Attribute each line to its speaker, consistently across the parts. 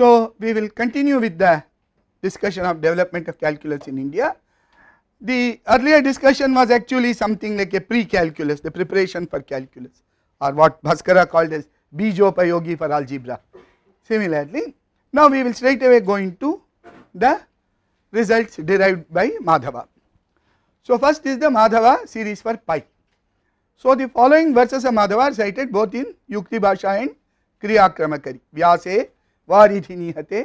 Speaker 1: So we will continue with the discussion of development of calculus in India. The earlier discussion was actually something like a pre-calculus, the preparation for calculus or what Bhaskara called as Bijopayogi for algebra. Similarly, now we will straight away go into the results derived by Madhava. So first is the Madhava series for pi. So the following verses of Madhava are cited both in Yukti Bhasha and Kriyakramakari. Vyase वारिधिनीहते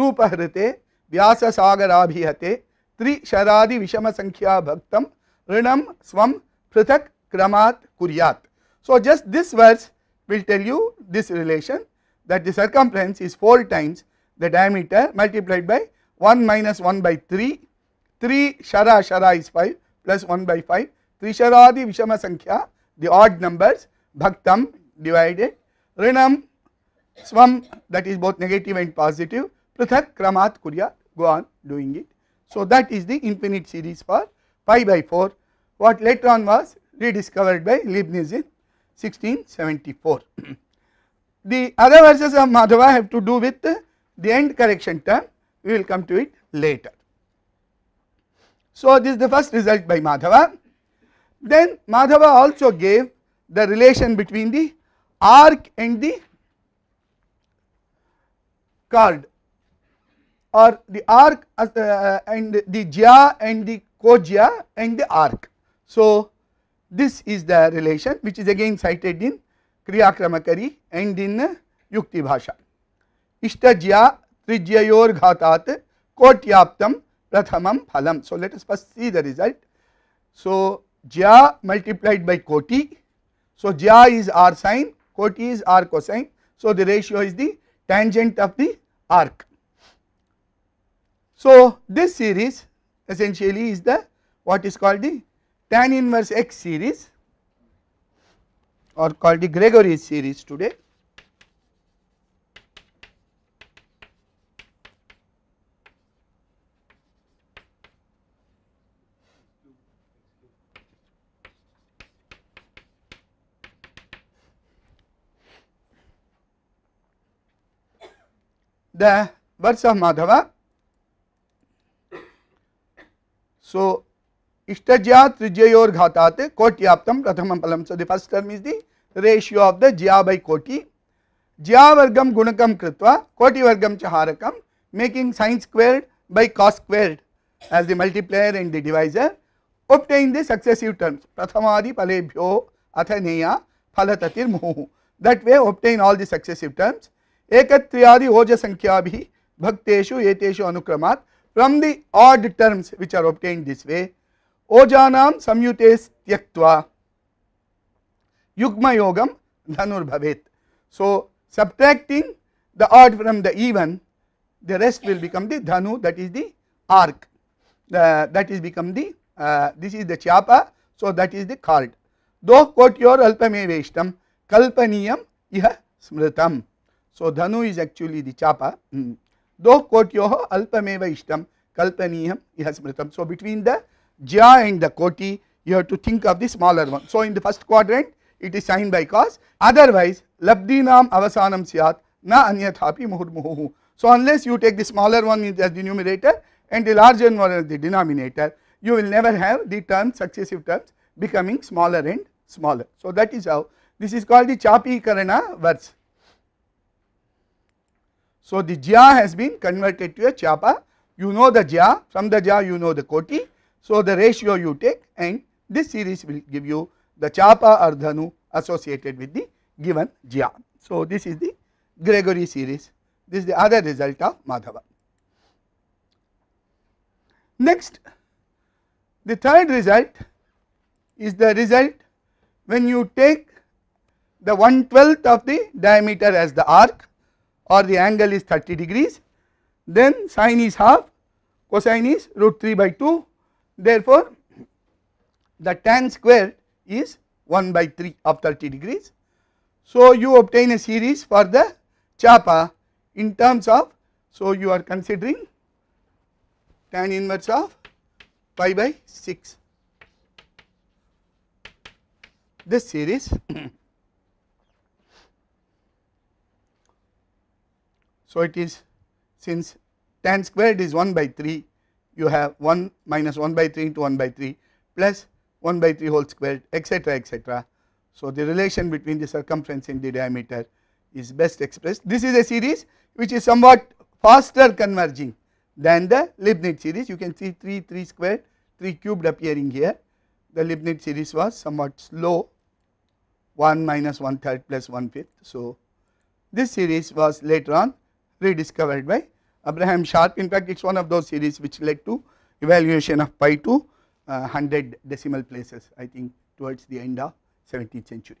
Speaker 1: रूपहृते व्याससागराभिहते त्रिशरादि विषम संख्या भक्तम ऋणम स्व पृथक क्रमात् कुर्यात so just this verse will tell you this relation that the circumference is four times the diameter multiplied by one minus one by three थ्री शरा शरा is five plus one by five त्रिशरादि विषम संख्या द ऑड नंबर्स भक्तम divided ऋणम swam that is both negative and positive, prathak, kramat, kurya, go on doing it. So that is the infinite series for pi by 4 what later on was rediscovered by Leibniz in 1674. the other verses of Madhava have to do with the end correction term we will come to it later. So this is the first result by Madhava. Then Madhava also gave the relation between the arc and the called or the arc as, uh, and the gia and the cogia and the arc. So, this is the relation which is again cited in Kriyakramakari and in Yukti Bhasha. Ishta Ishtajya trijyayor ghatat kotyaptam prathamam phalam. So, let us first see the result. So, jya multiplied by koti. So, jya is r sine, koti is r cosine. So, the ratio is the tangent of the arc. So, this series essentially is the what is called the tan inverse x series or called the Gregory series today. the verse of Madhava. So, Ishtajya Trijayor Ghatate Koti Aptam Prathamam Palam. So, the first term is the ratio of the Jya by Koti. Jya Vargam Gunakam Kritva Koti Vargam Chaharakam making sine squared by cos squared as the multiplier and the divisor obtain the successive terms prathamadi palebhyo athaneya phalatatir muhu that way obtain all the successive terms एकत्रियादि ओज संख्या भी भक्तेशु एतेषु अनुक्रमात् from the odd terms which are obtained this way ओजानाम संयुते त्यक्त्वा युग्म योगम धनुर्भवेत so subtracting the odd from the even the rest will become the dhanu that is the arc that is become the this is the chapa so that is the chord दो कोटियोर अल्पमेवेष्टम कल्पनीयम यह स्मृतम So Dhanu is actually the Chapa. Mm. Doh kotyoho alpameva ishtam kalpaniyam ihasmritam. So between the Jya and the Koti, you have to think of the smaller one. So in the first quadrant, it is signed by cause. Otherwise, labdinam avasanam syat na anyathapi muhurmuhu. So unless you take the smaller one as the numerator and the larger one as the denominator, you will never have the terms, successive terms becoming smaller and smaller. So that is how this is called the Chapi Karana verse. So, the jia has been converted to a chapa. You know the jia, from the jia you know the koti. So, the ratio you take and this series will give you the chapa or dhanu associated with the given jia. So, this is the Gregory series. This is the other result of Madhava. Next, the third result is the result when you take the one twelfth of the diameter as the arc or the angle is 30 degrees then sine is half cosine is root 3 by 2 therefore the tan square is 1 by 3 of 30 degrees. So you obtain a series for the Chapa in terms of so you are considering tan inverse of pi by 6 this series So, it is since tan squared is 1 by 3 you have 1 minus 1 by 3 into 1 by 3 plus 1 by 3 whole squared etcetera, etcetera. So, the relation between the circumference and the diameter is best expressed. This is a series which is somewhat faster converging than the Leibniz series. You can see 3, 3 squared, 3 cubed appearing here. The Leibniz series was somewhat slow 1 minus 1 third plus 1 fifth. So, this series was later on rediscovered by Abraham Sharp. In fact, it is one of those series which led to evaluation of pi to uh, 100 decimal places I think towards the end of 17th century.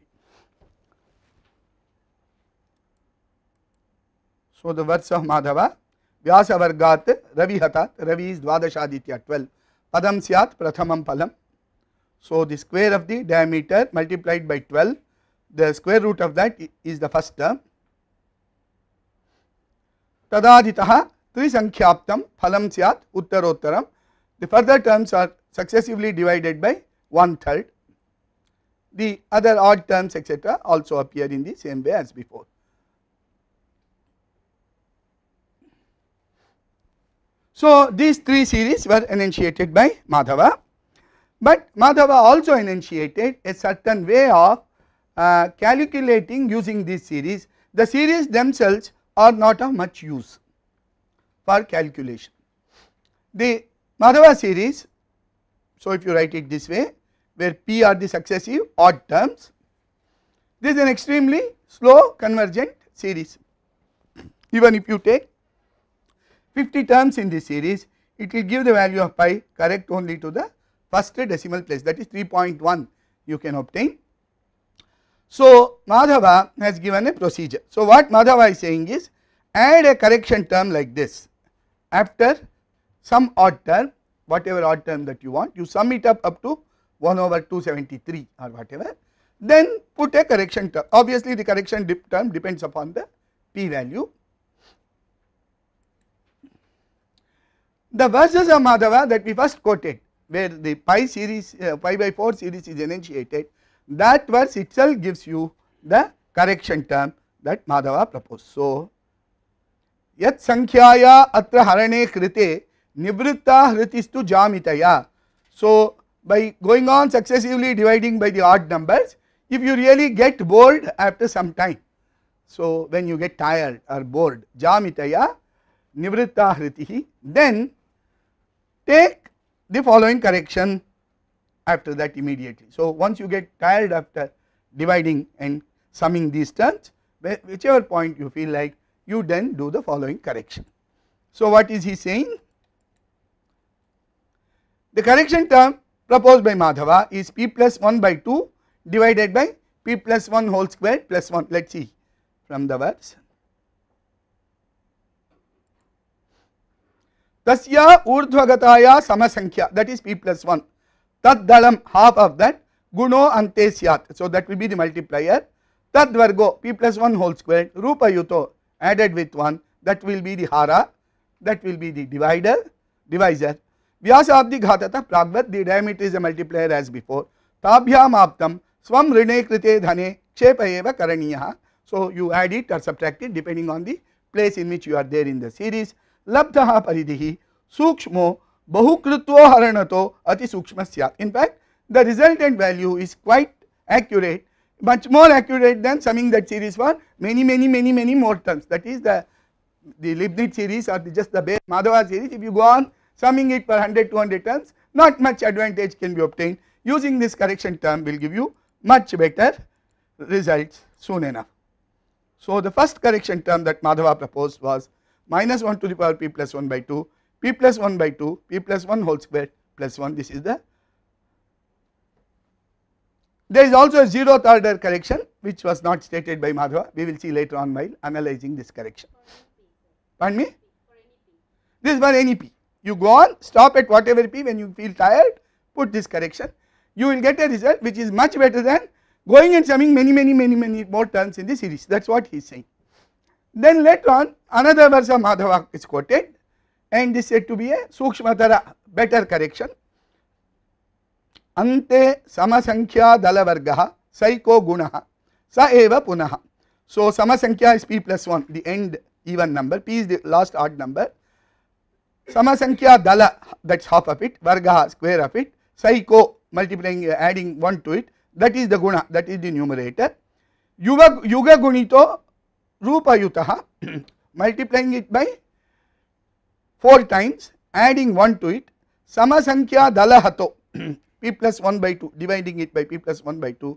Speaker 1: So, the words of Madhava Vyasa Vargat Ravi Hatat Ravi is Dvadashaditya 12 Padam Syat Prathamam Palam. So, the square of the diameter multiplied by 12 the square root of that is the first term तदाधितः त्रिसङ्ख्याप्तं फलं स्यात् उत्तरोत्तरं The further terms are successively divided by one third. The other odd terms etc. also appear in the same way as before. So, these three series were enunciated by Madhava, but Madhava also enunciated a certain way of uh, calculating using these series. The series themselves are not of much use for calculation. The Madhava series, so if you write it this way where p are the successive odd terms, this is an extremely slow convergent series. Even if you take 50 terms in this series, it will give the value of pi correct only to the first decimal place that is 3.1 you can obtain so, Madhava has given a procedure. So, what Madhava is saying is add a correction term like this after some odd term whatever odd term that you want you sum it up up to 1 over 273 or whatever then put a correction term obviously the correction term depends upon the p value. The verses of Madhava that we first quoted where the pi series uh, pi by 4 series is enunciated that verse itself gives you the correction term that Madhava proposed. So, yat sankhya atra harane krite nibritta hritistu jamitaya. So, by going on successively dividing by the odd numbers, if you really get bored after some time. So, when you get tired or bored, jamitaya nivritta hritihi, then take the following correction after that immediately. So, once you get tired after dividing and summing these terms whichever point you feel like you then do the following correction. So, what is he saying? The correction term proposed by Madhava is p plus 1 by 2 divided by p plus 1 whole square plus 1 let us see from the words. Tasya urdhvagataaya samasankhya that is p plus 1 Tad dalam half of that guno ante syat. So that will be the multiplier. Tad vargo p plus 1 whole square rupa yuto added with 1 that will be the hara that will be the divider divisor. Vyasabdi ghatata pragvat the diameter is a multiplier as before. Tabhyam aptam swam rine krite dhane kshepa eva karaniya. So you add it or subtract it depending on the place in which you are there in the series. Labdha paridhi sukshmo bahukritva haranato ati sukshma In fact, the resultant value is quite accurate, much more accurate than summing that series for many, many, many, many more terms. That is the, the Leibniz series or the just the base Madhava series. If you go on summing it for 100, 200 terms, not much advantage can be obtained. Using this correction term will give you much better results soon enough. So, the first correction term that Madhava proposed was minus 1 to the power p plus 1 by 2 p plus 1 by 2 p plus 1 whole square plus 1 this is the there is also a zeroth order correction which was not stated by Madhava we will see later on while analyzing this correction pardon me this is for any p you go on stop at whatever p when you feel tired put this correction you will get a result which is much better than going and summing many many many many more terms in the series that is what he is saying. Then later on another verse of Madhava is quoted and is said to be a Sukshmatara better correction. Ante Samasankhya Dalavargaha Saiko Gunaha Sa Eva Punaha. So Samasankhya is P plus 1, the end even number, P is the last odd number. Samasankhya Dala, that's half of it, Vargaha, square of it, Saiko, multiplying, adding 1 to it, that is the Guna, that is the numerator. Yuga, yuga Gunito rupayutah multiplying it by 4 times adding 1 to it samasankhya dalahato p plus 1 by 2 dividing it by p plus 1 by 2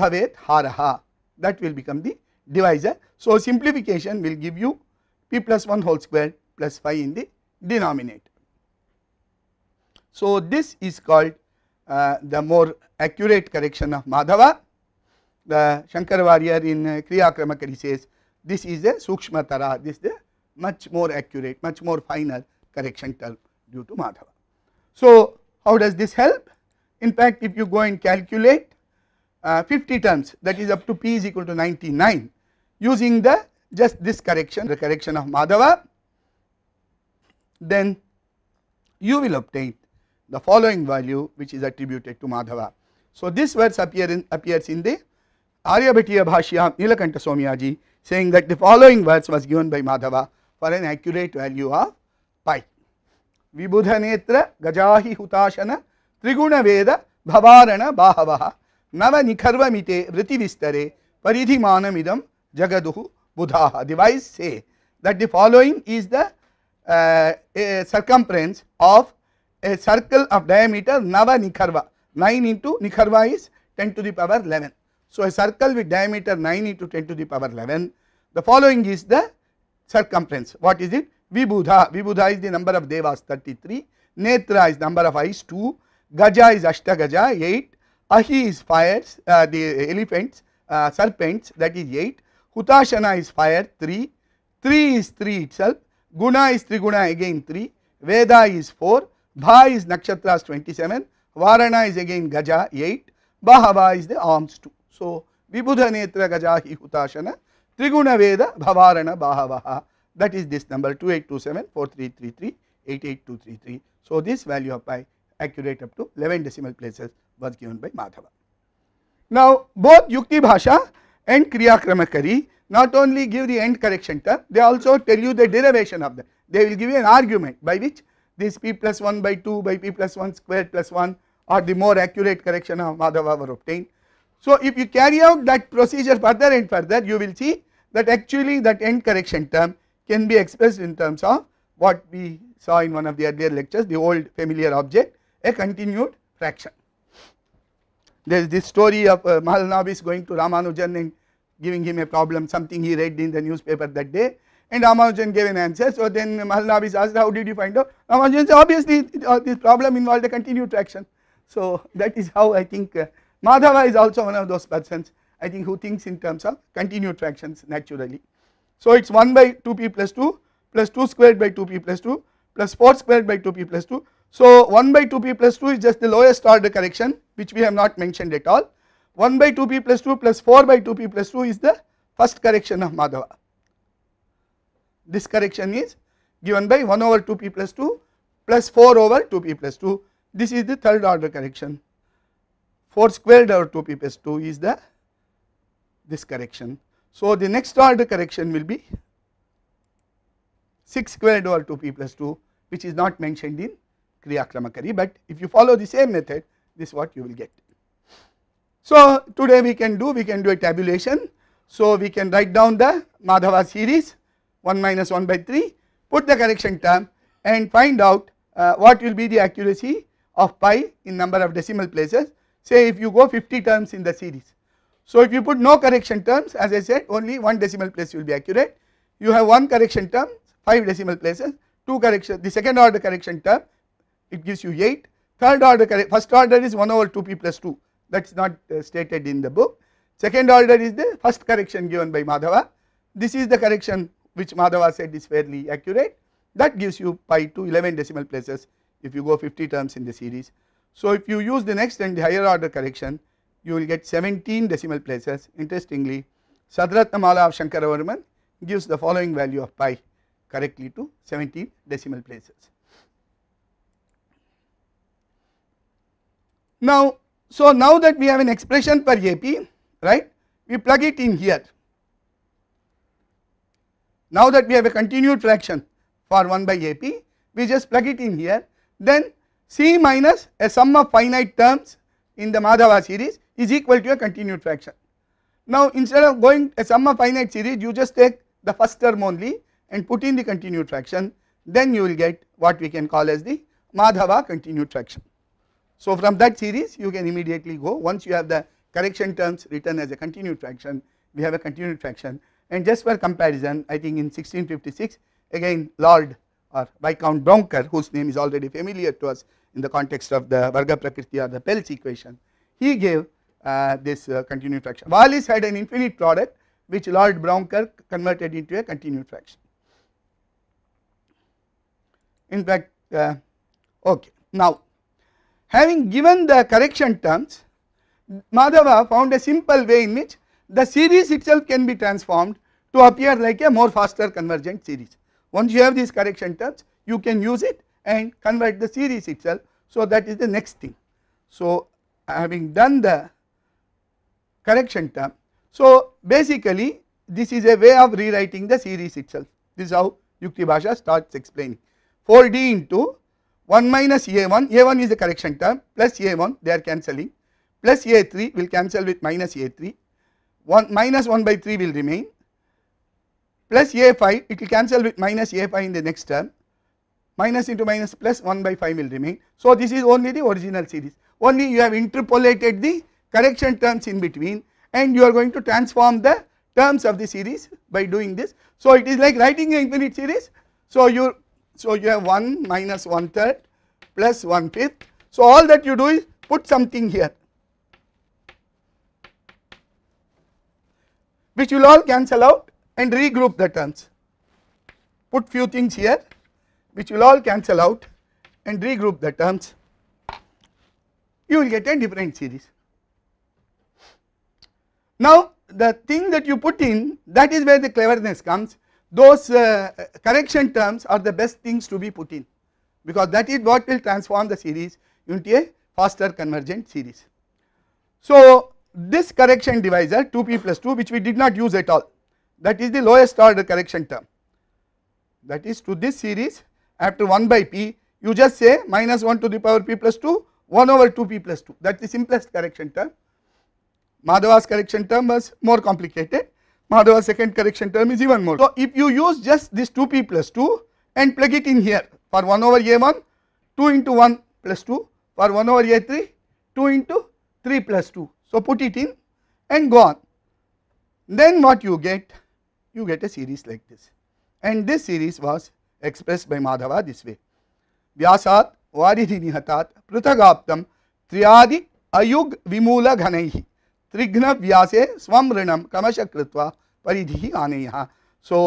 Speaker 1: bhavet haraha that will become the divisor. So, simplification will give you p plus 1 whole square plus 5 in the denominator. So, this is called uh, the more accurate correction of Madhava. The Shankar Warrior in uh, Kriya Kramakari says this is a Sukshma Tara, this is the much more accurate, much more finer correction term due to Madhava. So, how does this help? In fact, if you go and calculate uh, 50 terms that is up to p is equal to 99 using the just this correction, the correction of Madhava, then you will obtain the following value which is attributed to Madhava. So, this verse appear in, appears in the Aryabhatiya Bhashya Nilakanta Somyaji saying that the following verse was given by Madhava for an accurate value of pi. netra gajahi hutashana triguna veda bhavarana bahavaha nava nikarvamite vriti vistare paridhi manam idam jagaduhu buddhaha. Device say that the following is the uh, uh, circumference of a circle of diameter nava nikharva 9 into nikharva is 10 to the power 11. So, a circle with diameter 9 into 10 to the power 11. The following is the circumference. What is it? Vibhuda. Vibhuda is the number of devas 33. Netra is number of eyes 2. Gaja is Ashtagaja 8. Ahi is fires, uh, the elephants, uh, serpents that is 8. Hutashana is fire 3. 3 is 3 itself. Guna is Triguna again 3. Veda is 4. Bha is Nakshatras 27. Varana is again Gaja 8. Bahava is the arms 2. So, Vibudha Netra Gaja Hi Hutashana Triguna Veda Bhavarana Bahavaha. that is this number 2827 4333 88233. So, this value of pi accurate up to 11 decimal places was given by Madhava. Now, both Yukti Bhasha and Kriya Kramakari not only give the end correction term, they also tell you the derivation of that. They will give you an argument by which this p plus 1 by 2 by p plus 1 squared plus 1 or the more accurate correction of Madhava were obtained. So, if you carry out that procedure further and further, you will see that actually that end correction term can be expressed in terms of what we saw in one of the earlier lectures the old familiar object a continued fraction. There is this story of uh, Mahalanobis going to Ramanujan and giving him a problem something he read in the newspaper that day and Ramanujan gave an answer. So then Mahalanobis asked how did you find out Ramanujan said obviously uh, this problem involved a continued fraction. So that is how I think uh, Madhava is also one of those persons I think who thinks in terms of continued fractions naturally. So it is 1 by 2p plus 2 plus 2 squared by 2p plus 2 plus 4 squared by 2p plus 2. So 1 by 2p plus 2 is just the lowest order correction which we have not mentioned at all. 1 by 2p plus 2 plus 4 by 2p plus 2 is the first correction of Madhava. This correction is given by 1 over 2p plus 2 plus 4 over 2p plus 2. This is the third order correction. 4 squared over 2p plus 2 is the this correction. So, the next order correction will be 6 squared over 2p plus 2 which is not mentioned in Kriya Kramakari, but if you follow the same method this is what you will get. So, today we can do we can do a tabulation. So, we can write down the Madhava series 1 minus 1 by 3 put the correction term and find out uh, what will be the accuracy of pi in number of decimal places say if you go 50 terms in the series so if you put no correction terms as I said only one decimal place will be accurate. You have one correction term 5 decimal places, 2 correction the second order correction term it gives you 8, third order correct first order is 1 over 2p plus 2 that is not uh, stated in the book. Second order is the first correction given by Madhava. This is the correction which Madhava said is fairly accurate that gives you pi to 11 decimal places if you go 50 terms in the series. So if you use the next and the higher order correction you will get 17 decimal places. Interestingly, Sadratnamala of Shankaravarman gives the following value of pi correctly to 17 decimal places. Now, so now that we have an expression per AP, right, we plug it in here. Now that we have a continued fraction for 1 by AP, we just plug it in here, then C minus a sum of finite terms in the Madhava series is equal to a continued fraction. Now instead of going a sum of finite series you just take the first term only and put in the continued fraction then you will get what we can call as the Madhava continued fraction. So from that series you can immediately go once you have the correction terms written as a continued fraction we have a continued fraction and just for comparison I think in 1656 again Lord or Viscount Broncker whose name is already familiar to us in the context of the Varga Prakriti or the Pell's equation he gave uh, this uh, continued fraction. Wallis had an infinite product which Lord Brouncker converted into a continued fraction. In fact, uh, okay. Now, having given the correction terms, Madhava found a simple way in which the series itself can be transformed to appear like a more faster convergent series. Once you have these correction terms, you can use it and convert the series itself. So, that is the next thing. So, having done the correction term. So basically this is a way of rewriting the series itself this is how Yukti Bhasha starts explaining 4D into 1 minus A1 A1 is the correction term plus A1 they are cancelling plus A3 will cancel with minus A3 1 minus 1 by 3 will remain plus A5 it will cancel with minus A5 in the next term minus into minus plus 1 by 5 will remain. So, this is only the original series only you have interpolated the correction terms in between and you are going to transform the terms of the series by doing this. So it is like writing an infinite series. So you so you have 1 minus 1 third plus 1 fifth. So all that you do is put something here which will all cancel out and regroup the terms. Put few things here which will all cancel out and regroup the terms. You will get a different series. Now the thing that you put in that is where the cleverness comes those uh, correction terms are the best things to be put in because that is what will transform the series into a faster convergent series. So this correction divisor 2p plus 2 which we did not use at all that is the lowest order correction term that is to this series after 1 by p you just say minus 1 to the power p plus 2 1 over 2p plus 2 that is the simplest correction term Madhava's correction term was more complicated. Madhava's second correction term is even more. So, if you use just this 2p plus 2 and plug it in here for 1 over a1, 2 into 1 plus 2, for 1 over a3, 2 into 3 plus 2. So, put it in and go on. Then what you get? You get a series like this and this series was expressed by Madhava this way. Vyasat varidhi nihatat prithagaptam Triadi ayug vimula ghanaihi. त्रिघ्न व्यासे स्वम ऋणम क्रमश कृत्वा परिधि आने सो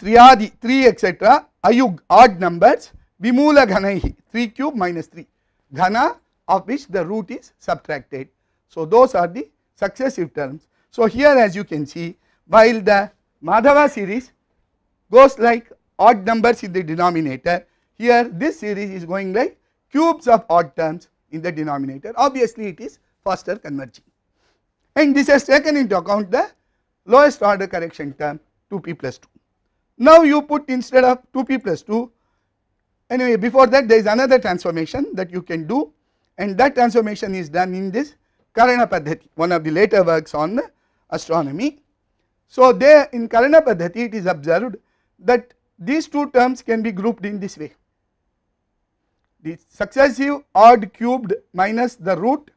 Speaker 1: त्रियादि त्री etcetera अयुग आड numbers विमूल घन ही three cube minus three घन of which the root is subtracted so those are the successive terms so here as you can see while the Madhava series goes like odd numbers in the denominator here this series is going like cubes of odd terms in the denominator obviously it is faster converging and this has taken into account the lowest order correction term 2p plus 2. Now you put instead of 2p plus 2 anyway before that there is another transformation that you can do and that transformation is done in this Karana Padhati one of the later works on astronomy. So there in Karana Padhati it is observed that these two terms can be grouped in this way the successive odd cubed minus the root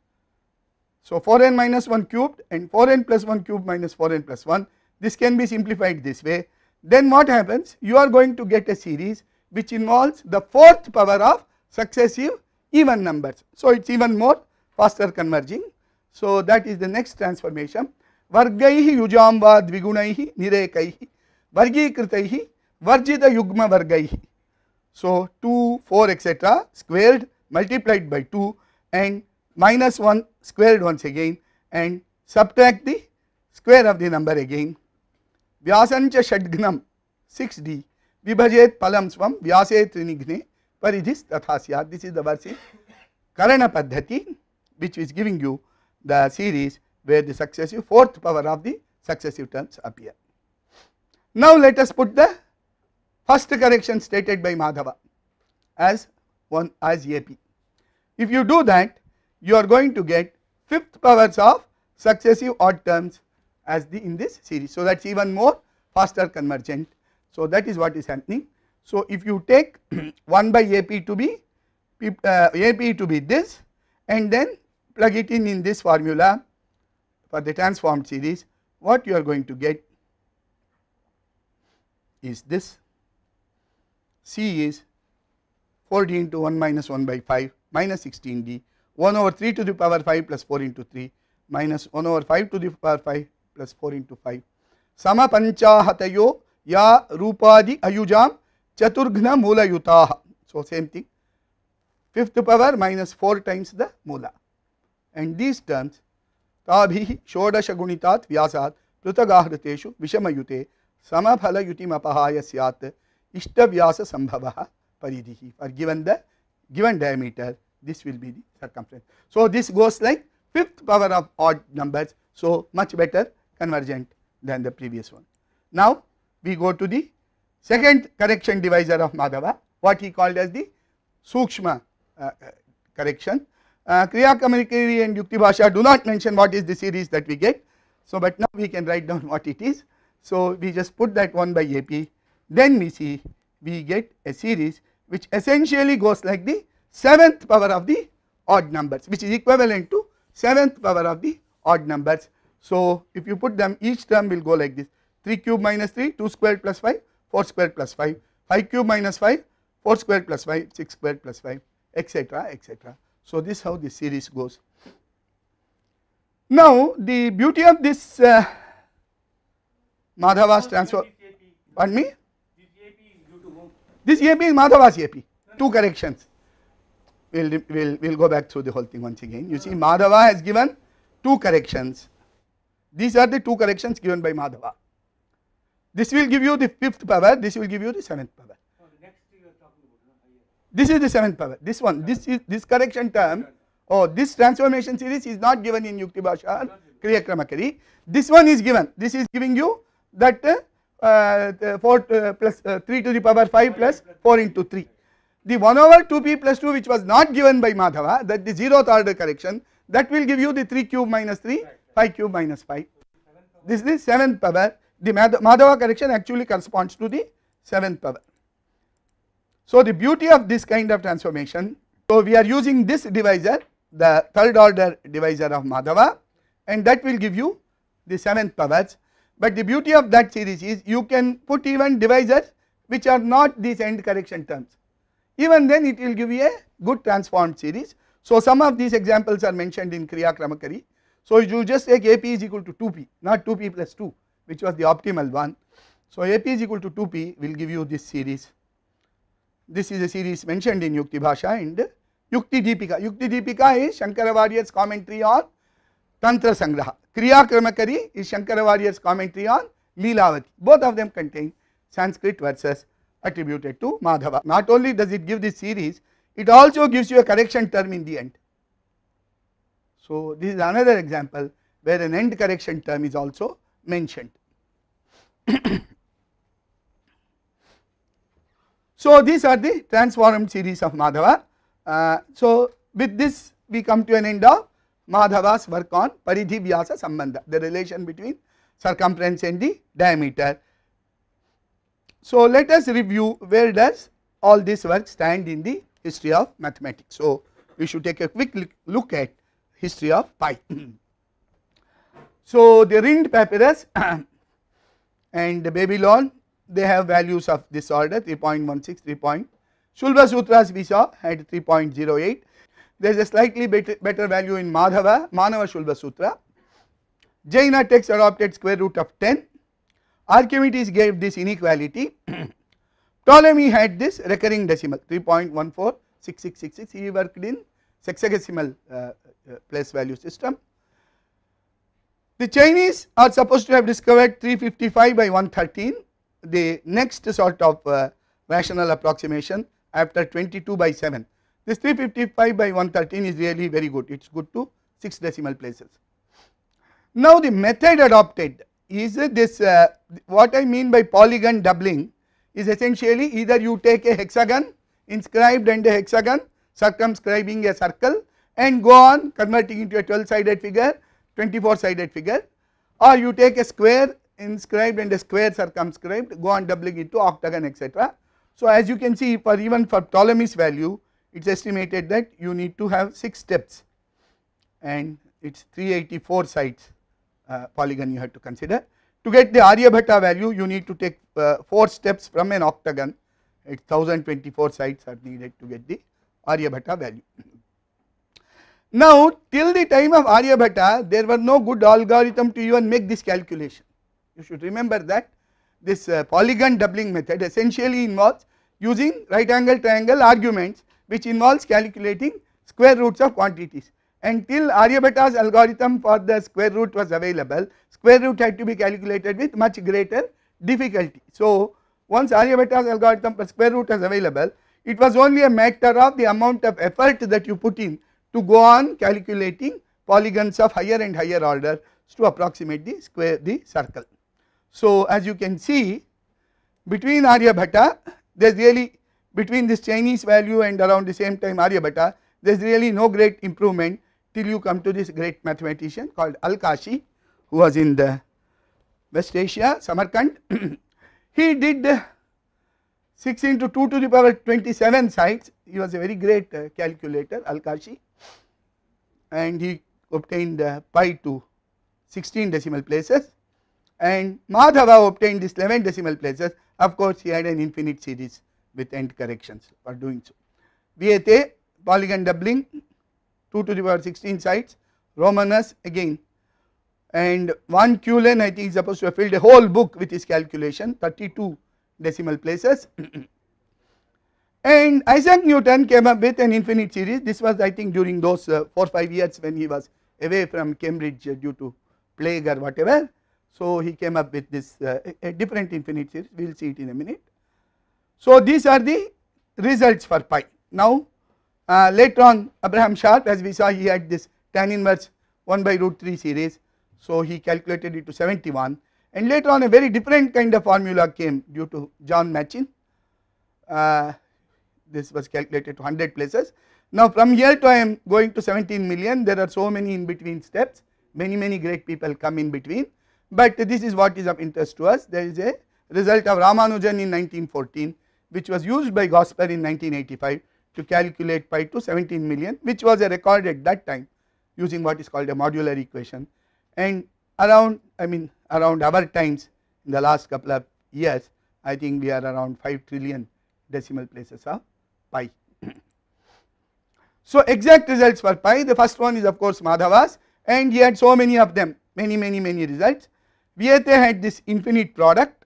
Speaker 1: so 4n minus 1 cubed and 4n plus 1 cubed minus 4n plus 1 this can be simplified this way. Then what happens? You are going to get a series which involves the fourth power of successive even numbers. So it is even more faster converging. So that is the next transformation. Vargaihi yujamba dvigunaihi nirekaihi vargikritaihi varjita yugma vargaihi. So 2, 4 etc. squared multiplied by 2 and minus 1 squared once again and subtract the square of the number again. Vyasancha Shadgnam 6d Vibhajet Palam Swam Vyase Trinigne Parijis Tathasya. This is the verse in Karana Paddhati which is giving you the series where the successive fourth power of the successive terms appear. Now let us put the first correction stated by Madhava as one as AP. If you do that you are going to get fifth powers of successive odd terms as the in this series. So, that is even more faster convergent. So, that is what is happening. So, if you take 1 by AP to be uh, AP to be this and then plug it in in this formula for the transformed series, what you are going to get is this C is 14 to 1 minus 1 by 5 minus 16 D 1 over 3 to the power 5 plus 4 into 3 minus 1 over 5 to the power 5 plus 4 into 5. Sama Samapanchahatayo ya rupadi ayujam chaturghna mula yutaha. So, same thing 5th power minus 4 times the mula and these terms vyasat ताभिः षोडशगुणितात् व्यासात् पृथगाहृतेषु विषमयुते समफलयुतिमपहाय स्यात् sambhavaha परिधिः Or given the given diameter this will be the circumference. So, this goes like fifth power of odd numbers. So, much better convergent than the previous one. Now, we go to the second correction divisor of Madhava what he called as the Sukshma uh, uh correction. Uh, Kriya and Yukti Bhasha do not mention what is the series that we get. So, but now we can write down what it is. So, we just put that 1 by AP then we see we get a series which essentially goes like the 7th power of the odd numbers which is equivalent to 7th power of the odd numbers. So, if you put them each term will go like this 3 cube minus 3 2 squared plus 5 4 squared plus 5 5 cube minus 5 4 squared plus 5 6 squared plus 5 etc etc. So, this how the series goes. Now, the beauty of this uh, Madhava's transform pardon me this AP is Madhava's AP two corrections we will we'll, we'll go back through the whole thing once again. You see Madhava has given two corrections. These are the two corrections given by Madhava. This will give you the fifth power, this will give you the seventh power. This is the seventh power, this one, this is this correction term oh, this transformation series is not given in Yukti Bhasha or Kriya Kramakari. This one is given, this is giving you that uh, uh, 4 uh, plus, uh, 3 to the power 5 plus 4 into 3 the 1 over 2p plus 2 which was not given by Madhava that the 0th order correction that will give you the 3 cube minus 3, 5 cube minus 5. This is the 7th power the Madhava correction actually corresponds to the 7th power. So the beauty of this kind of transformation, so we are using this divisor the third order divisor of Madhava and that will give you the 7th powers. But the beauty of that series is you can put even divisors which are not these end correction terms even then it will give you a good transformed series. So, some of these examples are mentioned in Kriya Kramakari. So, you just take AP is equal to 2p not 2p plus 2 which was the optimal one. So, AP is equal to 2p will give you this series. This is a series mentioned in Yukti Bhasha and Yukti Deepika. Yukti Deepika is Shankaravarya's commentary on Tantra Sangraha. Kriya Kramakari is Shankaravarya's commentary on Leelavati. Both of them contain Sanskrit verses attributed to Madhava. Not only does it give this series, it also gives you a correction term in the end. So, this is another example where an end correction term is also mentioned. so, these are the transformed series of Madhava. Uh, so, with this we come to an end of Madhava's work on Paridhi Vyasa Sambandha, the relation between circumference and the diameter. So, let us review where does all this work stand in the history of mathematics. So, we should take a quick look at history of pi. so, the Rind papyrus and the Babylon they have values of this order 3.16, 3. Point. Shulva Sutras we saw had 3.08. There is a slightly better, better value in Madhava, Manava Shulva Sutra. Jaina text adopted square root of 10 Archimedes gave this inequality, Ptolemy had this recurring decimal 3.146666 he worked in sexagesimal uh, uh, place value system. The Chinese are supposed to have discovered 355 by 113 the next sort of uh, rational approximation after 22 by 7. This 355 by 113 is really very good it is good to 6 decimal places. Now the method adopted is this uh, what I mean by polygon doubling is essentially either you take a hexagon inscribed and a hexagon circumscribing a circle and go on converting into a 12 sided figure 24 sided figure or you take a square inscribed and a square circumscribed go on doubling into octagon etc. So, as you can see for even for Ptolemy's value it is estimated that you need to have 6 steps and it is 384 sides. Uh, polygon you have to consider. To get the Aryabhatta value you need to take uh, 4 steps from an octagon, it's 1024 sites are needed to get the Aryabhatta value. Now, till the time of Aryabhatta, there were no good algorithm to even make this calculation. You should remember that this uh, polygon doubling method essentially involves using right angle triangle arguments which involves calculating square roots of quantities until Aryabhata's algorithm for the square root was available, square root had to be calculated with much greater difficulty. So, once Aryabhata's algorithm for square root was available, it was only a matter of the amount of effort that you put in to go on calculating polygons of higher and higher order to approximate the square the circle. So, as you can see between Aryabhata there is really between this Chinese value and around the same time Aryabhata there is really no great improvement till you come to this great mathematician called Al-Kashi who was in the West Asia, Samarkand. he did uh, 6 into 2 to the power 27 sites, he was a very great uh, calculator Al-Kashi and he obtained uh, pi to 16 decimal places and Madhava obtained this 11 decimal places of course he had an infinite series with end corrections for doing so. VATA polygon doubling 2 to the power 16 sides, Romanus again and one Cullen I think is supposed to have filled a whole book with his calculation 32 decimal places and Isaac Newton came up with an infinite series this was I think during those uh, 4 5 years when he was away from Cambridge uh, due to plague or whatever. So, he came up with this uh, a different infinite series we will see it in a minute. So, these are the results for pi. Now, uh, later on Abraham Sharp as we saw he had this tan inverse 1 by root 3 series. So he calculated it to 71 and later on a very different kind of formula came due to John Machin. Uh, this was calculated to 100 places. Now from here to I am going to 17 million there are so many in between steps many many great people come in between but this is what is of interest to us there is a result of Ramanujan in 1914 which was used by Gosper in 1985 to calculate pi to 17 million which was a record at that time using what is called a modular equation and around I mean around our times in the last couple of years I think we are around 5 trillion decimal places of pi. so exact results for pi the first one is of course Madhavas and he had so many of them many many many results. Vieta had this infinite product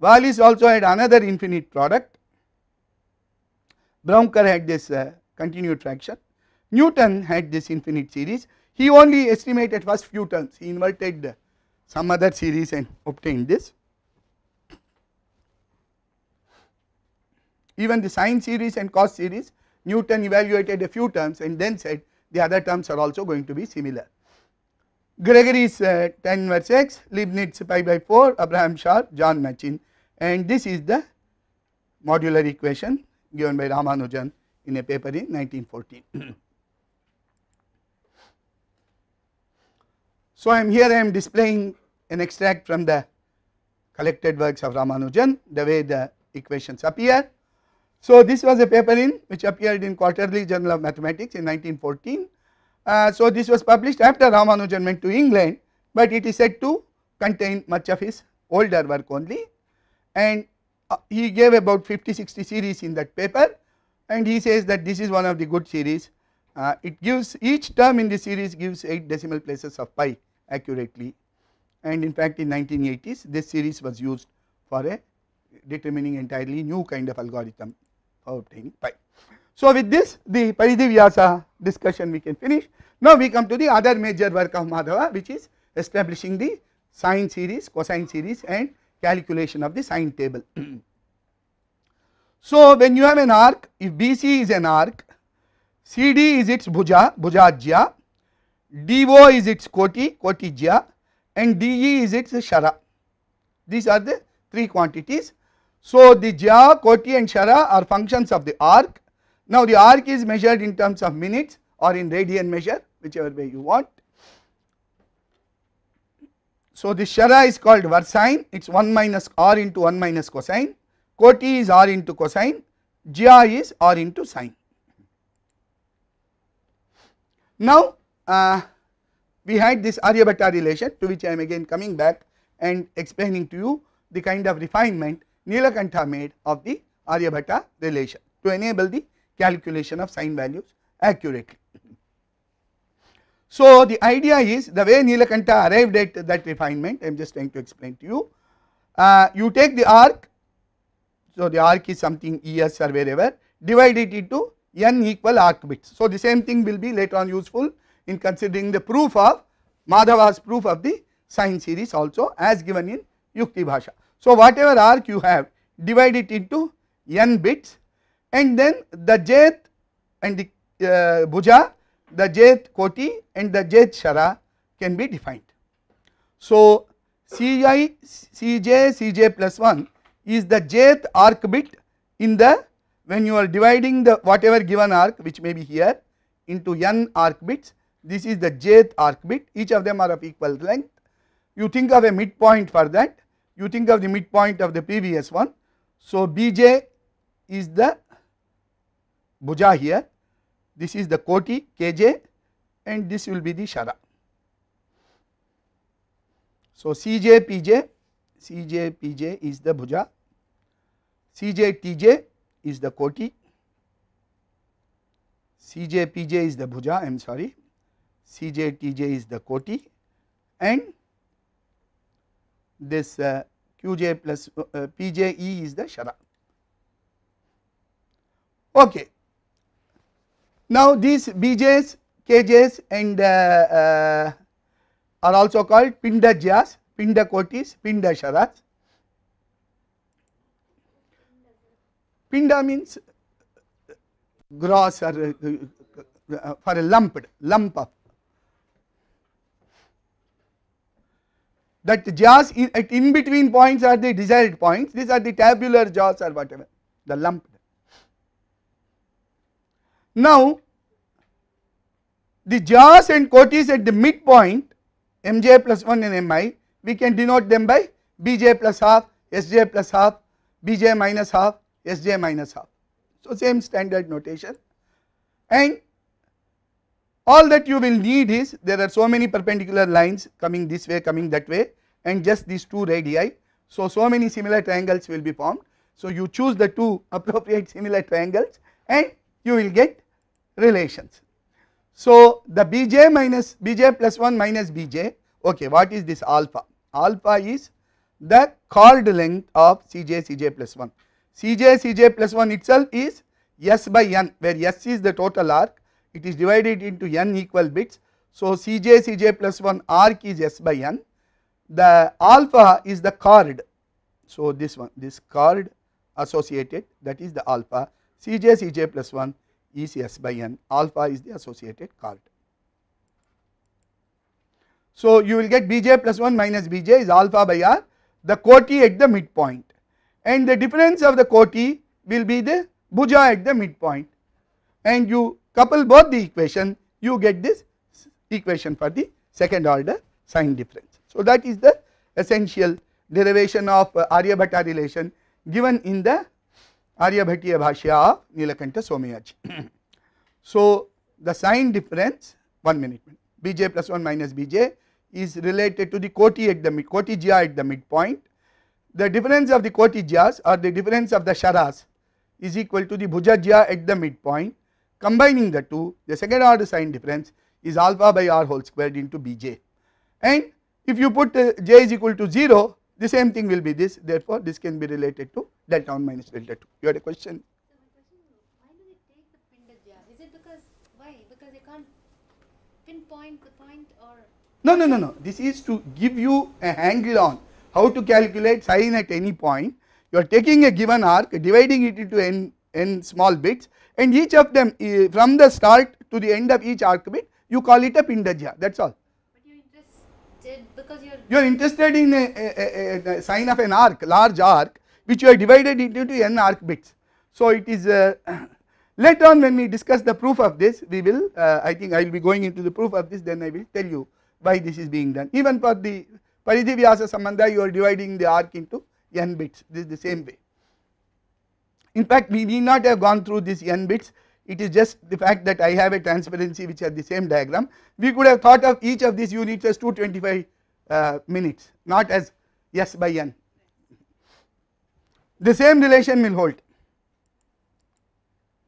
Speaker 1: Wallis also had another infinite product Brownker had this uh, continued fraction, Newton had this infinite series, he only estimated first few terms, he inverted uh, some other series and obtained this. Even the sine series and cos series, Newton evaluated a few terms and then said the other terms are also going to be similar. Gregory's uh, 10 verse x, Leibniz pi by 4, Abraham Sharp, John Machin and this is the modular equation given by Ramanujan in a paper in 1914. so, I am here I am displaying an extract from the collected works of Ramanujan the way the equations appear. So, this was a paper in which appeared in Quarterly Journal of Mathematics in 1914. Uh, so, this was published after Ramanujan went to England, but it is said to contain much of his older work only and uh, he gave about 50 60 series in that paper and he says that this is one of the good series. Uh, it gives each term in the series gives 8 decimal places of pi accurately and in fact in 1980s this series was used for a determining entirely new kind of algorithm for obtaining pi. So, with this the Paridivyasa discussion we can finish. Now, we come to the other major work of Madhava which is establishing the sine series, cosine series and calculation of the sine table. so when you have an arc, if BC is an arc, CD is its bhuja, bhujajya, DO is its koti, kotijya and DE is its shara. These are the three quantities. So the jya, koti and shara are functions of the arc. Now the arc is measured in terms of minutes or in radian measure, whichever way you want. So, this shara is called versine, it is 1 minus r into 1 minus cosine, Cot is r into cosine, Gi is r into sine. Now, uh, we had this Aryabhatta relation to which I am again coming back and explaining to you the kind of refinement Nilakantha made of the Aryabhatta relation to enable the calculation of sine values accurately. So, the idea is the way Nilakanta arrived at that refinement I am just trying to explain to you. Uh, you take the arc, so the arc is something ES or wherever divide it into n equal arc bits. So, the same thing will be later on useful in considering the proof of Madhava's proof of the sine series also as given in Yukti Bhasha. So, whatever arc you have divide it into n bits and then the jth and the uh, bhuja the jth koti and the jth shara can be defined. So, Ci, Cj, Cj plus 1 is the jth arc bit in the when you are dividing the whatever given arc which may be here into n arc bits this is the jth arc bit each of them are of equal length. You think of a midpoint for that you think of the midpoint of the previous one. So, Bj is the bhuja here this is the Koti Kj and this will be the Shara. So, Cj Pj, Cj Pj is the Bhuja, Cj Tj is the Koti, Cj Pj is the Bhuja I am sorry, Cj Tj is the Koti and this uh, Qj plus uh, E is the Shara. Okay. Now, these BJs, KJs and uh, uh, are also called Pindajas, Pindakotis, Pindasharats. Pinda means gross or uh, uh, for a lumped, lump up. That jaws in, at in between points are the desired points, these are the tabular jaws or whatever, the lump. Now, the jaws and cotis at the midpoint mj plus 1 and mi, we can denote them by bj plus half, sj plus half, bj minus half, sj minus half. So, same standard notation and all that you will need is there are so many perpendicular lines coming this way, coming that way and just these two radii. So, so many similar triangles will be formed. So, you choose the two appropriate similar triangles and you will get relations. So, the Bj minus Bj plus 1 minus Bj okay what is this alpha? Alpha is the called length of Cj Cj plus 1. Cj Cj plus 1 itself is S by n where S is the total arc it is divided into n equal bits. So, Cj Cj plus 1 arc is S by n the alpha is the chord. So, this one this chord associated that is the alpha Cj Cj plus 1 is S by n, alpha is the associated card. So, you will get B j plus 1 minus B j is alpha by r, the Cauchy at the midpoint and the difference of the Cauchy will be the Bhuja at the midpoint and you couple both the equation, you get this equation for the second order sign difference. So, that is the essential derivation of uh, Aryabhatta relation given in the Aryabhatiya Bhashya of Nilakanta Somayaji. so the sign difference, one minute, Bj plus 1 minus Bj is related to the Koti at the Koti jya at the midpoint. The difference of the Koti jyas or the difference of the sharas is equal to the Bhuja jya at the midpoint. Combining the two, the second order sign difference is alpha by r whole squared into Bj. And if you put uh, j is equal to 0, the same thing will be this. Therefore, this can be related to delta 1 minus delta 2. You had a question? So question why do they take the pin Is it because, why? Because they can't pinpoint the point or? No, no, no, no. This is to give you a angle on how to calculate sine at any point. You are taking a given arc, dividing it into n, n small bits and each of them eh, from the start to the end of each arc bit, you call it a Pindaja, that is all. But you are interested because you are... You are interested in a, a, a, a sign of an arc, large arc which you have divided into n arc bits. So it is uh, later on when we discuss the proof of this we will uh, I think I will be going into the proof of this then I will tell you why this is being done even for the Paridhi Vyasa Samandha you are dividing the arc into n bits this is the same way. In fact we need not have gone through this n bits it is just the fact that I have a transparency which has the same diagram we could have thought of each of these units as 225 uh, minutes not as s by n the same relation will hold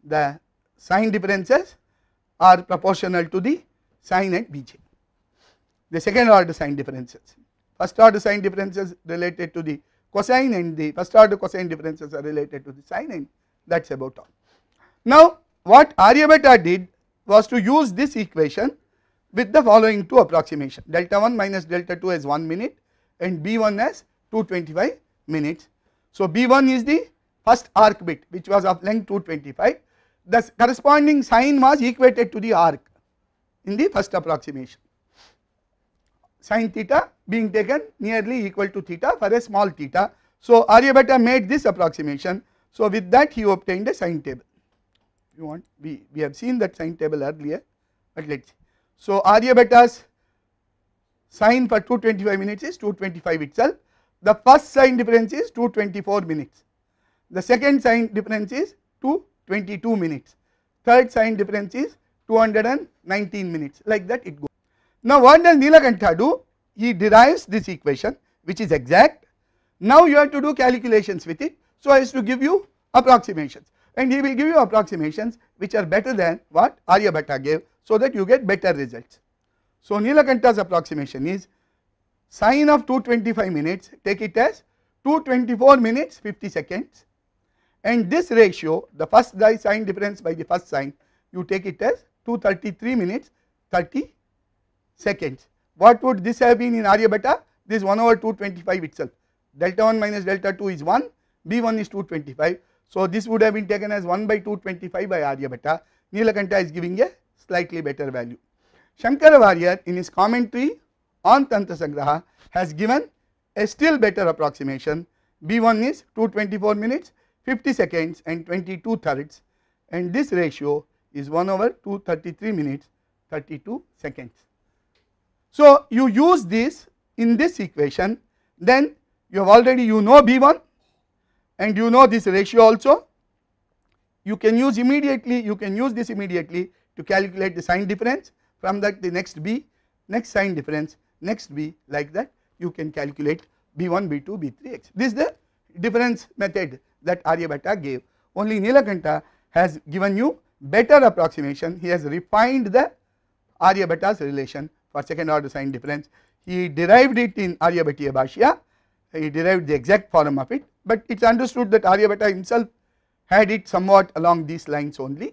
Speaker 1: the sign differences are proportional to the sign at bj the second order sign differences first order sign differences related to the cosine and the first order cosine differences are related to the sine and that is about all. Now what Aryabhatta did was to use this equation with the following two approximation delta 1 minus delta 2 as 1 minute and b1 as 225 minutes so, B1 is the first arc bit which was of length 225, the corresponding sign was equated to the arc in the first approximation. Sin theta being taken nearly equal to theta for a small theta. So, Aryabhata made this approximation. So, with that he obtained a sign table. You want we, we have seen that sign table earlier, but let us see. So, Aryabhata's sign for 225 minutes is 225 itself the first sign difference is 224 minutes, the second sign difference is 222 minutes, third sign difference is 219 minutes like that it goes. Now what does Nilakantha do? He derives this equation which is exact. Now you have to do calculations with it so as to give you approximations and he will give you approximations which are better than what Aryabhatta gave so that you get better results. So Nilakantha's approximation is sine of 225 minutes take it as 224 minutes 50 seconds and this ratio the first sign difference by the first sign you take it as 233 minutes 30 seconds. What would this have been in beta? This 1 over 225 itself delta 1 minus delta 2 is 1 b1 is 225. So, this would have been taken as 1 by 225 by beta. Nilakanta is giving a slightly better value. Shankara Varyar in his commentary on Tantra Sangraha has given a still better approximation B1 is 224 minutes 50 seconds and 22 thirds and this ratio is 1 over 233 minutes 32 seconds. So, you use this in this equation then you have already you know B1 and you know this ratio also you can use immediately you can use this immediately to calculate the sign difference from that the next B next sign difference next B like that you can calculate B1, B2, B3, x. This is the difference method that Aryabhatta gave. Only Nilakanta has given you better approximation. He has refined the Aryabhatta's relation for second order sign difference. He derived it in Aryabhatiya Bhashya. He derived the exact form of it, but it is understood that Aryabhatta himself had it somewhat along these lines only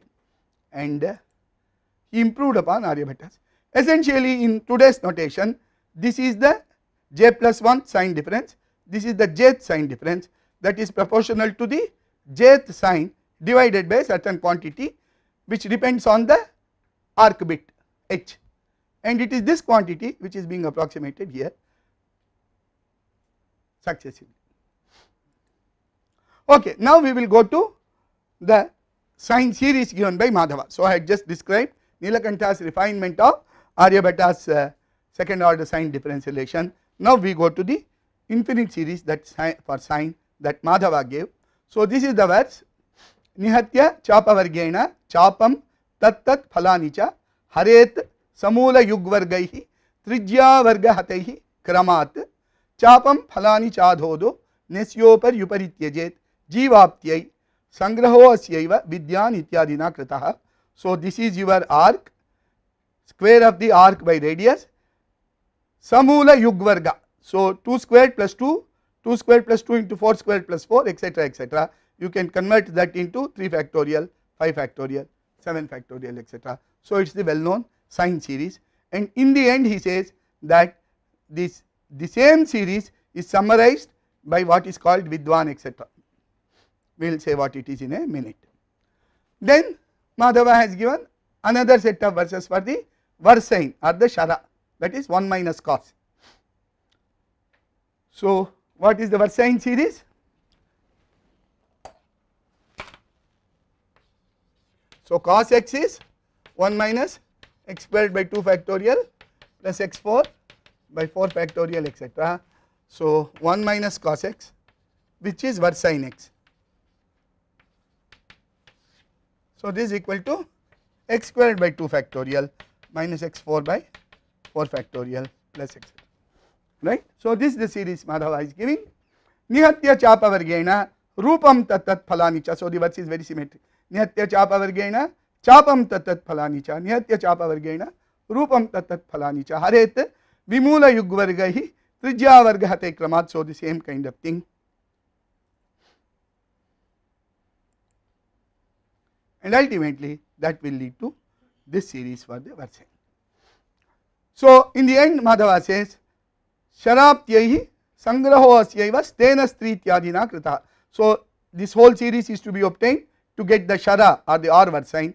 Speaker 1: and uh, he improved upon Aryabhatta's. Essentially in today's notation this is the j plus 1 sign difference, this is the jth sign difference that is proportional to the jth sign divided by certain quantity which depends on the arc bit h and it is this quantity which is being approximated here successively. Okay, now we will go to the sine series given by Madhava. So, I had just described Nilakantha's refinement of Aryabhatta's. uh, second order sine differentiation. Now we go to the infinite series that sine, for sine that Madhava gave. So this is the verse Nihatya chapavargena chapam tat tat phalanicha haret samula yugvargaihi trijya varga hatehi kramat चापम फलानि चाधोदो नेस्योपर yuparityajet jivaptyai sangraho asyaiva vidyan ityadina कृतः So this is your arc, square of the arc by radius. Samula Yugvarga. So, 2 squared plus 2, 2 squared plus 2 into 4 squared plus 4 etc. etc. You can convert that into 3 factorial, 5 factorial, 7 factorial etc. So, it is the well known sine series and in the end he says that this the same series is summarized by what is called Vidwan etc. We will say what it is in a minute. Then Madhava has given another set of verses for the verse sign or the Shara that is 1 minus cos. So, what is the Versailles series? So, cos x is 1 minus x squared by 2 factorial plus x4 by 4 factorial etc. So, 1 minus cos x which is Versailles x. So, this is equal to x squared by 2 factorial minus x4 by 4 factorial plus etc. Right? So this is the series Madhava is giving. Nihatya chapavargena rupam tatat phalanicha. So the verse is very symmetric. Nihatya chapavargena chapam tatat phalanicha. Nihatya chapavargena rupam tatat phalanicha. Haret vimula yugvargahi trijya vargate kramat. So the same kind of thing. And ultimately that will lead to this series for the verse. So in the end Madhava says Sharaptyahi Sangraho Asyaiva Stena Strityadina Krita. So this whole series is to be obtained to get the Shara or the R word sign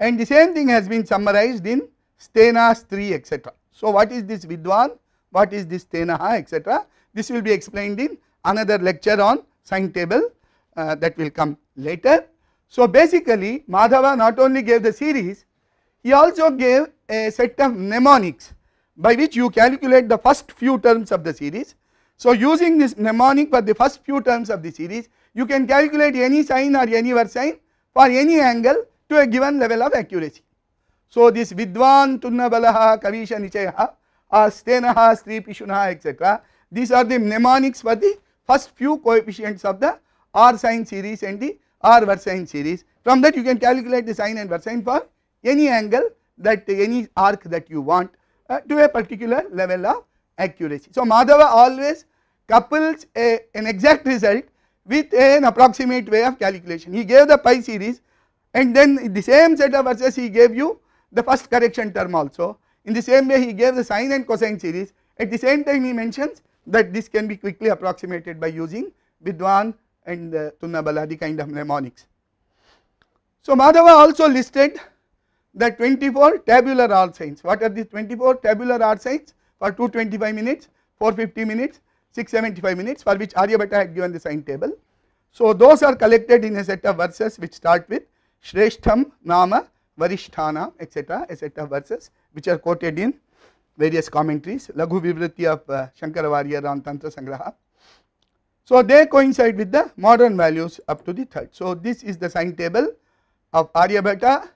Speaker 1: and the same thing has been summarized in Stena, Stri etc. So what is this Vidwan, what is this Stenaha etc. This will be explained in another lecture on sign table uh, that will come later. So basically Madhava not only gave the series, he also gave a set of mnemonics by which you calculate the first few terms of the series. So using this mnemonic for the first few terms of the series, you can calculate any sine or any cosine for any angle to a given level of accuracy. So this Vidwan, Tunnabalaha, Kavisha Nichayaha, Astenaha, Sripishunaha etc. These are the mnemonics for the first few coefficients of the R sine series and the R versine series. From that you can calculate the sine and versine for any angle that any arc that you want uh, to a particular level of accuracy. So, Madhava always couples a, an exact result with an approximate way of calculation. He gave the pi series and then the same set of verses he gave you the first correction term also. In the same way he gave the sine and cosine series at the same time he mentions that this can be quickly approximated by using Vidwan and uh, Tunna Baladi kind of mnemonics. So, Madhava also listed the 24 tabular R signs. What are these 24 tabular R signs? For 225 minutes, 450 minutes, 675 minutes for which Aryabhatta had given the sign table. So, those are collected in a set of verses which start with Shrestham, Nama, varishthana, etc. a set of verses which are quoted in various commentaries, Laghu Vivruti of uh, Shankara Warrior on Tantra Sangraha. So, they coincide with the modern values up to the third. So, this is the sign table of Aryabhatta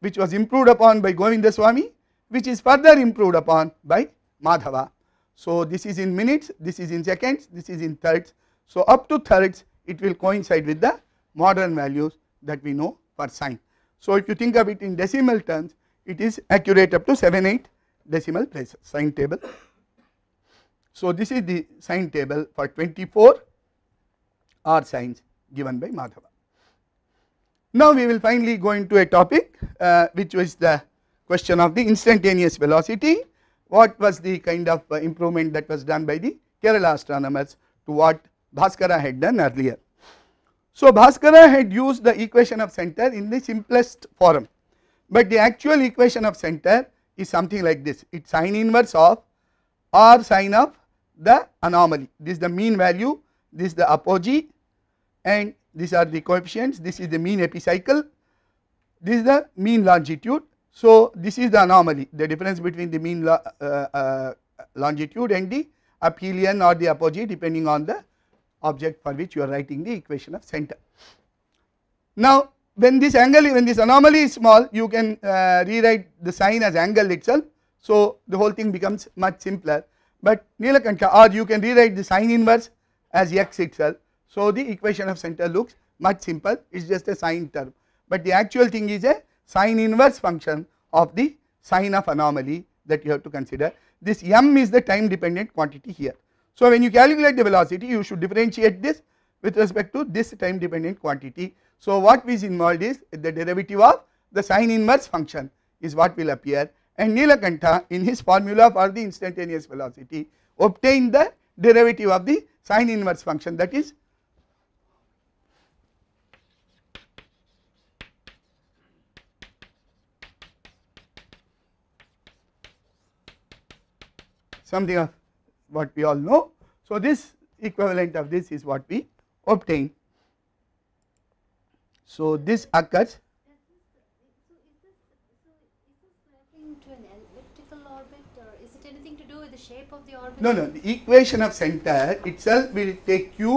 Speaker 1: which was improved upon by Govinda Swami which is further improved upon by Madhava. So, this is in minutes, this is in seconds, this is in thirds. So, up to thirds it will coincide with the modern values that we know for sine. So, if you think of it in decimal terms it is accurate up to 7 8 decimal places sine table. So, this is the sine table for 24 R signs given by Madhava. Now we will finally go into a topic uh, which was the question of the instantaneous velocity. What was the kind of uh, improvement that was done by the Kerala astronomers to what Bhaskara had done earlier. So Bhaskara had used the equation of center in the simplest form, but the actual equation of center is something like this. It is sine inverse of r sine of the anomaly. This is the mean value, this is the apogee and these are the coefficients, this is the mean epicycle, this is the mean longitude. So, this is the anomaly, the difference between the mean uh, uh, longitude and the aphelion or the apogee depending on the object for which you are writing the equation of center. Now, when this angle, when this anomaly is small, you can uh, rewrite the sign as angle itself. So, the whole thing becomes much simpler, but Nilakanika or you can rewrite the sign inverse as x itself. So, the equation of center looks much simple it is just a sine term, but the actual thing is a sine inverse function of the sine of anomaly that you have to consider. This m is the time dependent quantity here. So, when you calculate the velocity you should differentiate this with respect to this time dependent quantity. So, what is involved is the derivative of the sine inverse function is what will appear and Nilakanta in his formula for the instantaneous velocity obtained the derivative of the sine inverse function that is something of what we all know. So, this equivalent of this is what we obtain. So, this occurs No, no, the equation of center itself will take you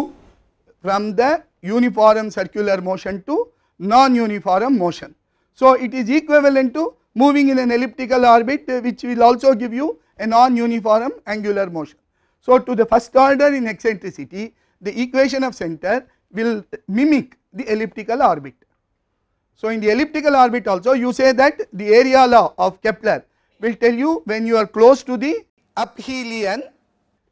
Speaker 1: from the uniform circular motion to non-uniform motion. So, it is equivalent to moving in an elliptical orbit which will also give you a non-uniform angular motion. So, to the first order in eccentricity the equation of center will mimic the elliptical orbit. So, in the elliptical orbit also you say that the area law of Kepler will tell you when you are close to the aphelion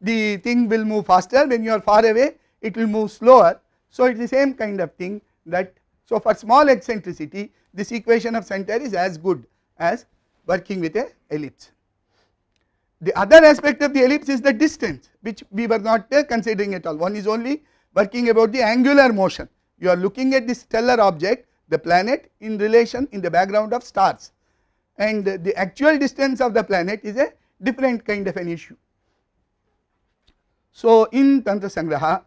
Speaker 1: the thing will move faster when you are far away it will move slower. So, it is the same kind of thing that so for small eccentricity this equation of center is as good as working with a ellipse. The other aspect of the ellipse is the distance which we were not uh, considering at all. One is only working about the angular motion. You are looking at the stellar object, the planet in relation in the background of stars and uh, the actual distance of the planet is a different kind of an issue. So, in Tantra Sangraha,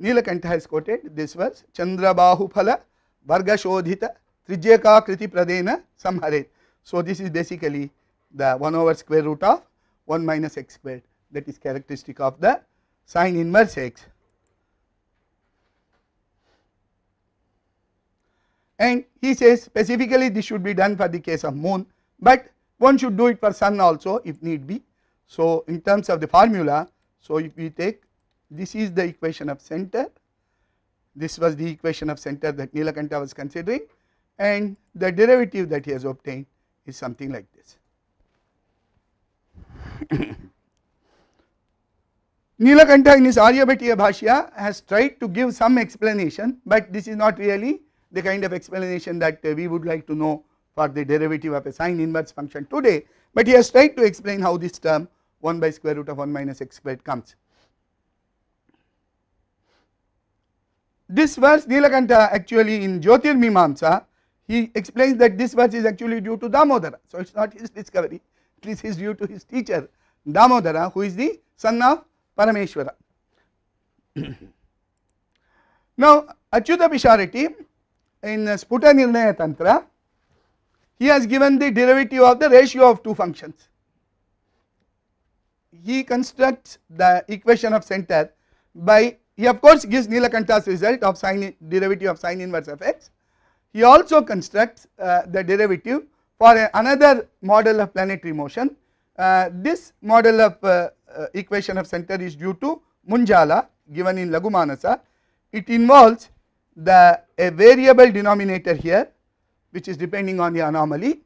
Speaker 1: Nilakanta has quoted this verse Chandrabahu Phala Vargashodhita Trijyaka Kriti Pradena Samharet. So, this is basically the 1 over square root of 1 minus x squared that is characteristic of the sine inverse x and he says specifically this should be done for the case of moon but one should do it for sun also if need be. So, in terms of the formula so if we take this is the equation of center this was the equation of center that Nilakanta was considering and the derivative that he has obtained is something like this. Nilakantha in his Aryabhatiya Bhashya has tried to give some explanation but this is not really the kind of explanation that uh, we would like to know for the derivative of a sine inverse function today but he has tried to explain how this term 1 by square root of 1 minus x squared comes. This verse Nilakantha actually in Jyotir Mimamsa he explains that this verse is actually due to Damodara so it is not his discovery This is due to his teacher Damodara who is the son of Parameshwara. now Achyuta bisharati in Sputa Nirnaya Tantra he has given the derivative of the ratio of two functions. He constructs the equation of center by he of course gives nilakanta's result of sine derivative of sine inverse of x. He also constructs uh, the derivative for another model of planetary motion. Uh, this model of uh, uh, equation of center is due to Munjala given in Lagumanasa. It involves the a variable denominator here which is depending on the anomaly.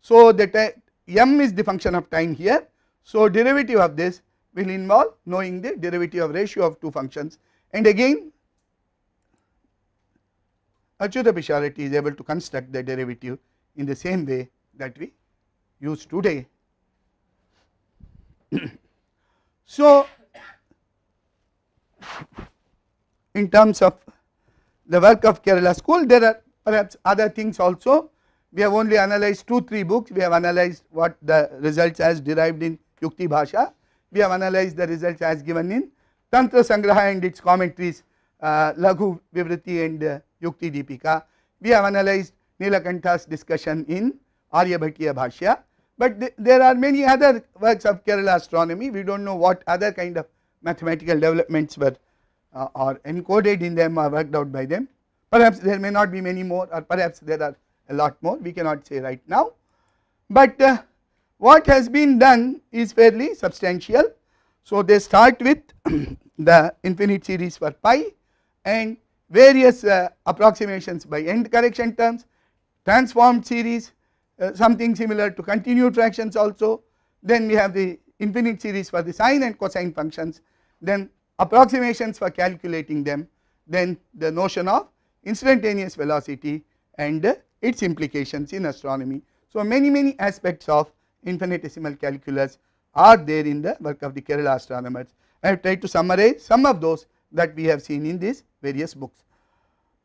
Speaker 1: So, that m is the function of time here. So, derivative of this will involve knowing the derivative of ratio of two functions and again Achyuta Bisharati is able to construct the derivative in the same way that we use today. so, in terms of the work of Kerala school there are perhaps other things also we have only analyzed 2 3 books we have analyzed what the results as derived in Yukti Bhasha we have analyzed the results as given in Tantra Sangraha and its commentaries uh, Laghu Vibhuti and uh, Yukti Deepika we have analyzed Nilakantha's discussion in Aryabhatiya Bhashya, but th there are many other works of Kerala astronomy. We do not know what other kind of mathematical developments were uh, or encoded in them or worked out by them. Perhaps there may not be many more or perhaps there are a lot more, we cannot say right now. But uh, what has been done is fairly substantial. So, they start with the infinite series for pi and various uh, approximations by end correction terms transformed series uh, something similar to continued fractions also then we have the infinite series for the sine and cosine functions then approximations for calculating them then the notion of instantaneous velocity and uh, its implications in astronomy. So, many many aspects of infinitesimal calculus are there in the work of the Kerala astronomers. I have tried to summarize some of those that we have seen in these various books.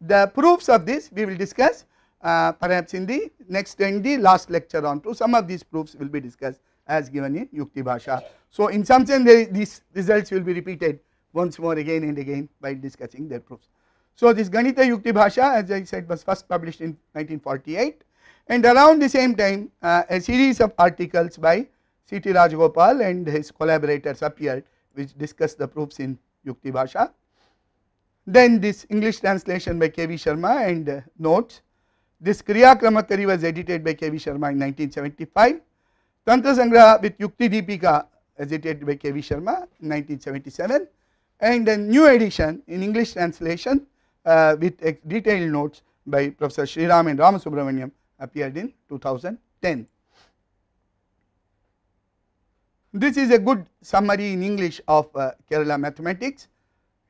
Speaker 1: the proofs of this we will discuss uh, perhaps in the next and the last lecture on to some of these proofs will be discussed as given in Yukti Bhasha. So, in some sense they, these results will be repeated once more again and again by discussing their proofs. So, this Ganita Yukti Bhasha as I said was first published in 1948 and around the same time uh, a series of articles by C.T. Rajagopal and his collaborators appeared which discussed the proofs in Yukti Bhasha. Then this English translation by K.V. Sharma and uh, notes this Kriya Krama Kari was edited by K.V. Sharma in 1975. Tantra Sangraha with Yukti Deepika edited by K.V. Sharma in 1977 and a new edition in English translation uh, with detailed notes by Professor Sriram and Ramasubramaniam appeared in 2010. This is a good summary in English of uh, Kerala mathematics.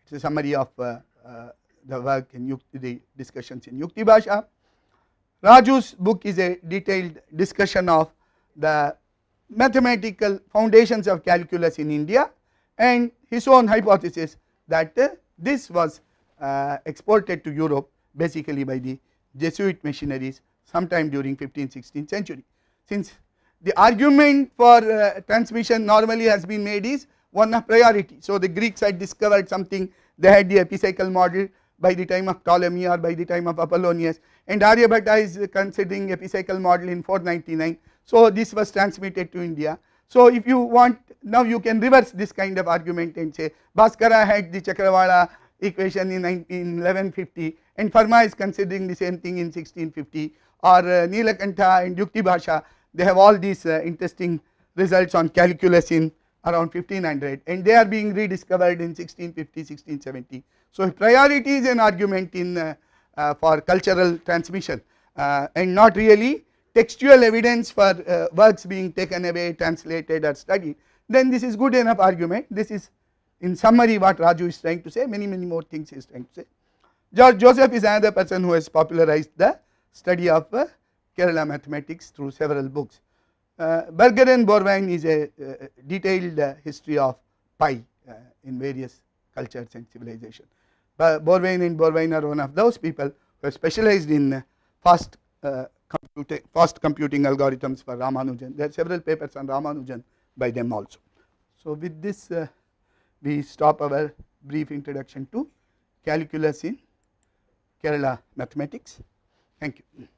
Speaker 1: It is a summary of uh, uh, the work in Yukti, the discussions in Yukti Bhasha. Raju's book is a detailed discussion of the mathematical foundations of calculus in India and his own hypothesis that uh, this was uh, exported to Europe basically by the Jesuit missionaries sometime during 15th 16th century. Since the argument for uh, transmission normally has been made is one of priority. So, the Greeks had discovered something they had the epicycle model by the time of Ptolemy or by the time of Apollonius and Aryabhatta is considering epicycle model in 499. So, this was transmitted to India. So, if you want now you can reverse this kind of argument and say Bhaskara had the Chakravala equation in 1150 and Fermat is considering the same thing in 1650 or uh, Nilakantha and Yukti Bhasha they have all these uh, interesting results on calculus in around 1500 and they are being rediscovered in 1650 1670. So, priority is an argument in uh, uh, for cultural transmission uh, and not really textual evidence for uh, works being taken away, translated or studied, then this is good enough argument. This is in summary what Raju is trying to say, many many more things he is trying to say. George Joseph is another person who has popularized the study of uh, Kerala mathematics through several books. Uh, Berger and Borwein is a detailed history of pi in various cultures and civilizations. Borwein and Borwein are one of those people who are specialized in uh, fast uh, computing, fast computing algorithms for Ramanujan. There are several papers on Ramanujan by them also. So with this uh, we stop our brief introduction to calculus in Kerala mathematics. Thank you.